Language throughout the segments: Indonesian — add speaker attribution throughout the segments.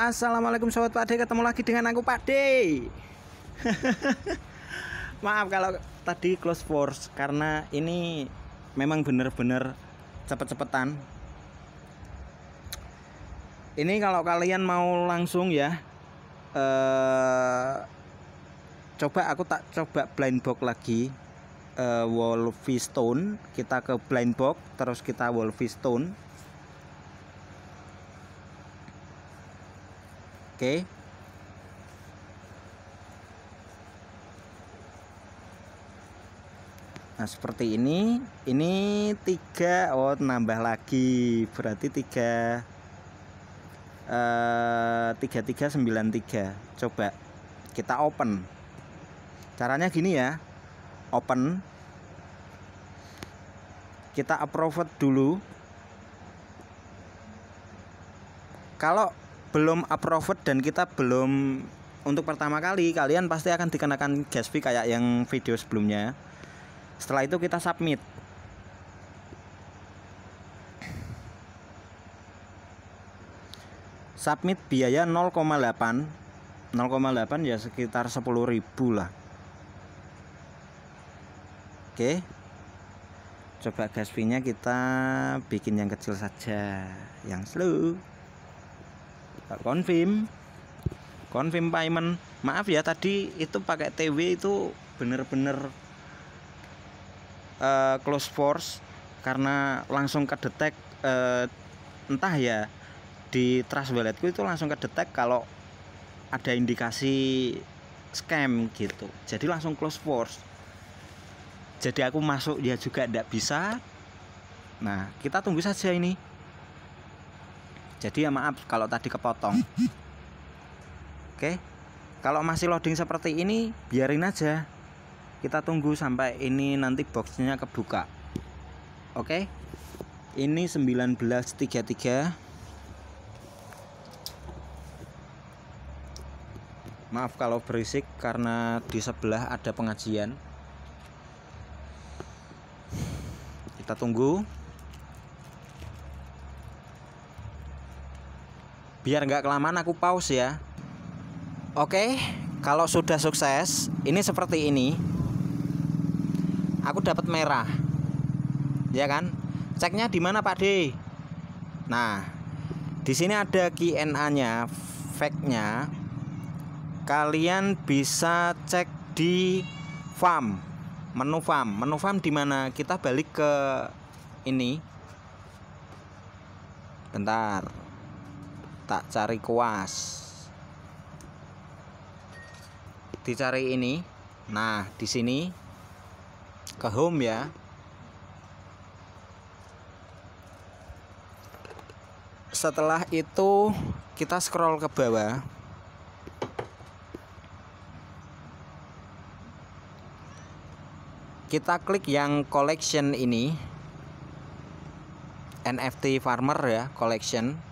Speaker 1: Assalamualaikum sobat Pakde, ketemu lagi dengan aku Pakde. Maaf kalau tadi close force karena ini memang benar-benar cepet-cepetan. Ini kalau kalian mau langsung ya, eh, coba aku tak coba blind box lagi. Eh, Wolfie Stone, kita ke blind box, terus kita Wolfie Stone Oke. Nah, seperti ini. Ini tiga oh nambah lagi. Berarti tiga eh, tiga tiga sembilan tiga. Coba kita open. Caranya gini ya. Open. Kita approve dulu. Kalau belum approved dan kita belum untuk pertama kali kalian pasti akan dikenakan gas fee kayak yang video sebelumnya setelah itu kita submit submit biaya 0,8 0,8 ya sekitar ribu lah oke coba gas fee nya kita bikin yang kecil saja yang slow konfirm konfirm payment maaf ya tadi itu pakai TW itu bener-bener uh, close force karena langsung kedetek uh, entah ya di trust walletku itu langsung ke kedetek kalau ada indikasi scam gitu jadi langsung close force jadi aku masuk dia juga tidak bisa nah kita tunggu saja ini jadi ya maaf kalau tadi kepotong oke kalau masih loading seperti ini biarin aja kita tunggu sampai ini nanti boxnya kebuka oke ini 1933 Maaf kalau berisik karena di sebelah ada pengajian. Kita tunggu biar nggak kelamaan aku pause ya oke kalau sudah sukses ini seperti ini aku dapat merah ya kan ceknya di mana Pak D nah di sini ada QNA nya fake nya kalian bisa cek di farm menu farm menu farm di mana kita balik ke ini bentar tak cari kuas dicari ini nah di sini ke home ya setelah itu kita scroll ke bawah kita klik yang collection ini NFT farmer ya collection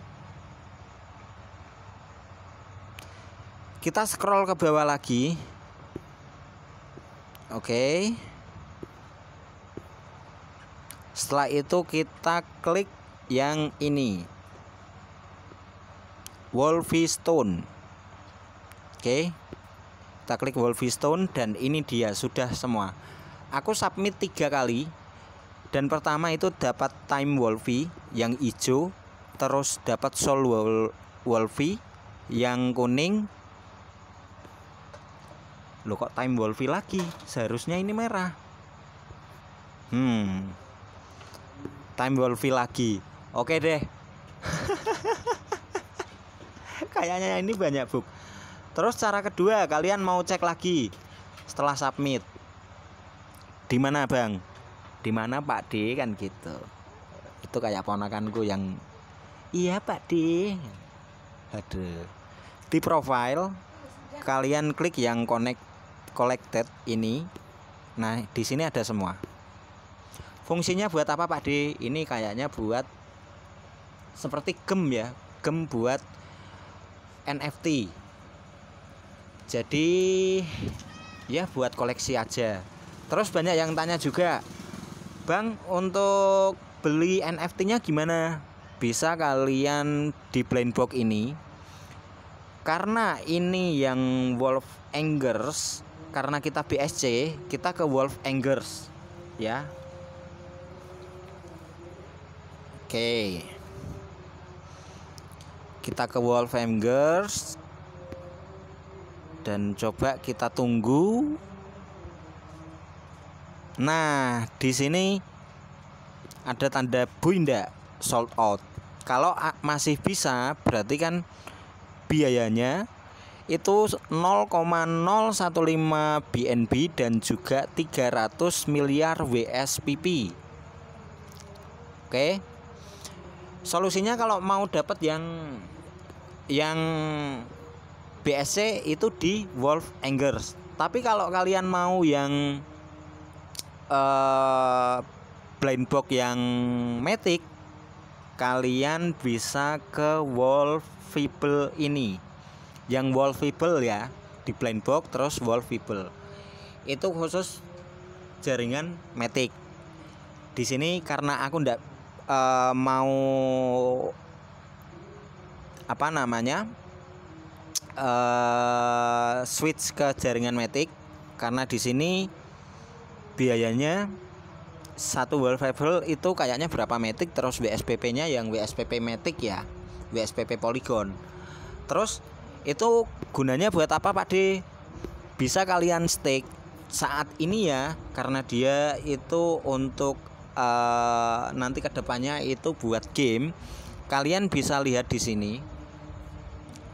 Speaker 1: kita scroll ke bawah lagi oke okay. setelah itu kita klik yang ini Wolfie Stone oke okay. kita klik Wolfie Stone dan ini dia sudah semua aku submit tiga kali dan pertama itu dapat time Wolfie yang hijau terus dapat soul Wolfie yang kuning lo kok time Wolfie lagi? Seharusnya ini merah. Hmm. Time Wolfie lagi. Oke deh. Kayaknya ini banyak bug. Terus cara kedua, kalian mau cek lagi setelah submit. Di mana, Bang? Di mana, Pak D kan gitu. Itu kayak ponakanku yang Iya, Pak D. Aduh. Di profile kalian klik yang connect collected ini nah di sini ada semua fungsinya buat apa Pak D ini kayaknya buat seperti gem ya gem buat NFT jadi ya buat koleksi aja terus banyak yang tanya juga Bang untuk beli NFT nya gimana bisa kalian di blind box ini karena ini yang Wolf Angers karena kita PSC kita ke Wolf Angers ya oke kita ke Wolf Angers dan coba kita tunggu nah di sini ada tanda bunda sold out kalau masih bisa berarti kan biayanya itu 0,015 BNB dan juga 300 miliar WSPP. Oke. Solusinya kalau mau dapat yang yang BSC itu di Wolf Angers. Tapi kalau kalian mau yang eh blind box yang Matic kalian bisa ke wall wallfable ini yang wall wallfable ya di blind box terus wallfable itu khusus jaringan metik di sini karena aku ndak e, mau apa namanya uh, switch ke jaringan metik karena di sini biayanya satu wallpaper itu kayaknya berapa metik terus WSPP-nya yang WSPP metik ya WSPP polygon terus itu gunanya buat apa Pak D bisa kalian stake saat ini ya karena dia itu untuk uh, nanti kedepannya itu buat game kalian bisa lihat di sini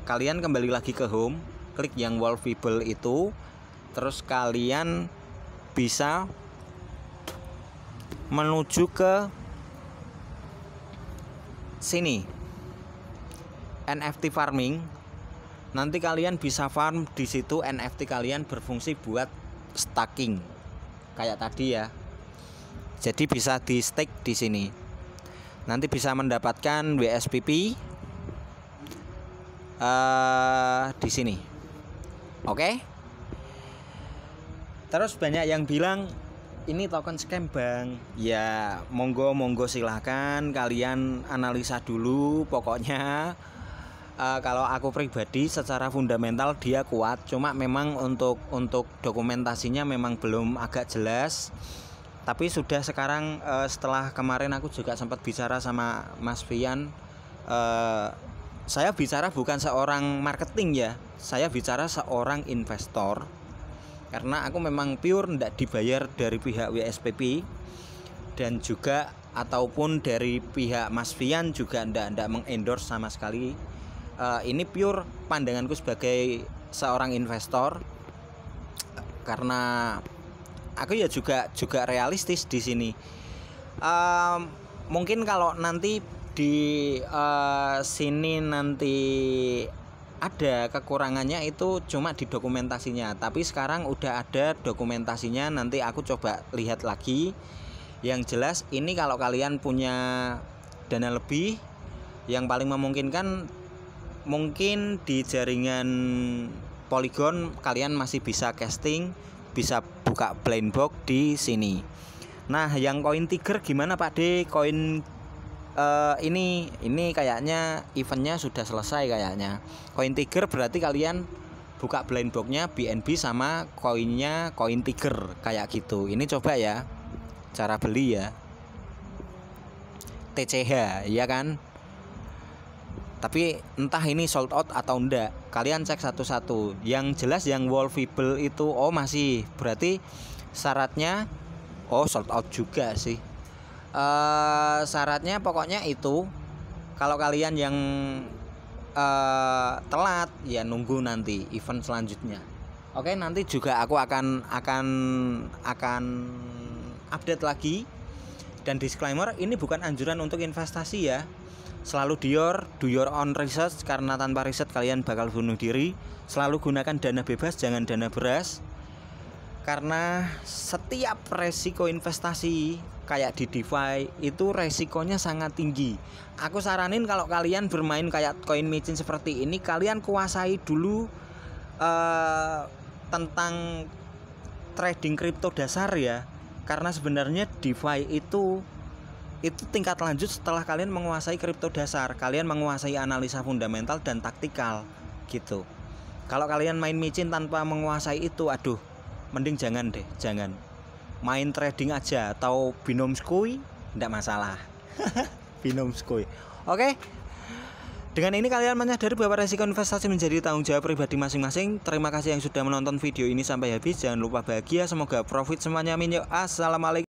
Speaker 1: kalian kembali lagi ke home klik yang wallpaper itu terus kalian bisa menuju ke sini NFT farming nanti kalian bisa farm di situ NFT kalian berfungsi buat staking kayak tadi ya jadi bisa di stake di sini nanti bisa mendapatkan WSPP uh, eh, di sini oke okay? terus banyak yang bilang ini token scam bang ya monggo monggo silahkan kalian analisa dulu pokoknya uh, kalau aku pribadi secara fundamental dia kuat cuma memang untuk untuk dokumentasinya memang belum agak jelas tapi sudah sekarang uh, setelah kemarin aku juga sempat bicara sama Mas Fian uh, eh, saya bicara bukan seorang marketing ya saya bicara seorang investor karena aku memang pure tidak dibayar dari pihak WSPP dan juga ataupun dari pihak Mas Fian juga tidak tidak mengendorse sama sekali uh, ini pure pandanganku sebagai seorang investor karena aku ya juga juga realistis di sini uh, mungkin kalau nanti di uh, sini nanti ada kekurangannya itu cuma di dokumentasinya tapi sekarang udah ada dokumentasinya nanti aku coba lihat lagi yang jelas ini kalau kalian punya dana lebih yang paling memungkinkan mungkin di jaringan Polygon kalian masih bisa casting bisa buka blind box di sini nah yang koin tiger gimana Pak D koin uh, ini ini kayaknya eventnya sudah selesai kayaknya koin tiger berarti kalian buka blind boxnya BNB sama koinnya koin tiger kayak gitu ini coba ya cara beli ya TCH ya kan tapi entah ini sold out atau enggak kalian cek satu-satu yang jelas yang wall itu oh masih berarti syaratnya oh sold out juga sih uh, syaratnya pokoknya itu kalau kalian yang uh, telat ya nunggu nanti event selanjutnya oke nanti juga aku akan akan akan update lagi dan disclaimer ini bukan anjuran untuk investasi ya selalu dior do your own research karena tanpa riset kalian bakal bunuh diri selalu gunakan dana bebas jangan dana beras karena setiap resiko investasi kayak di DeFi itu resikonya sangat tinggi. Aku saranin kalau kalian bermain kayak koin micin seperti ini, kalian kuasai dulu eh, tentang trading kripto dasar ya. Karena sebenarnya DeFi itu itu tingkat lanjut setelah kalian menguasai kripto dasar, kalian menguasai analisa fundamental dan taktikal gitu. Kalau kalian main micin tanpa menguasai itu, aduh, mending jangan deh, jangan main trading aja atau binom skui tidak masalah binom skui oke Dengan ini kalian menyadari bahwa resiko investasi menjadi tanggung jawab pribadi masing-masing. Terima kasih yang sudah menonton video ini sampai habis. Jangan lupa bahagia. Semoga profit semuanya minyak Assalamualaikum.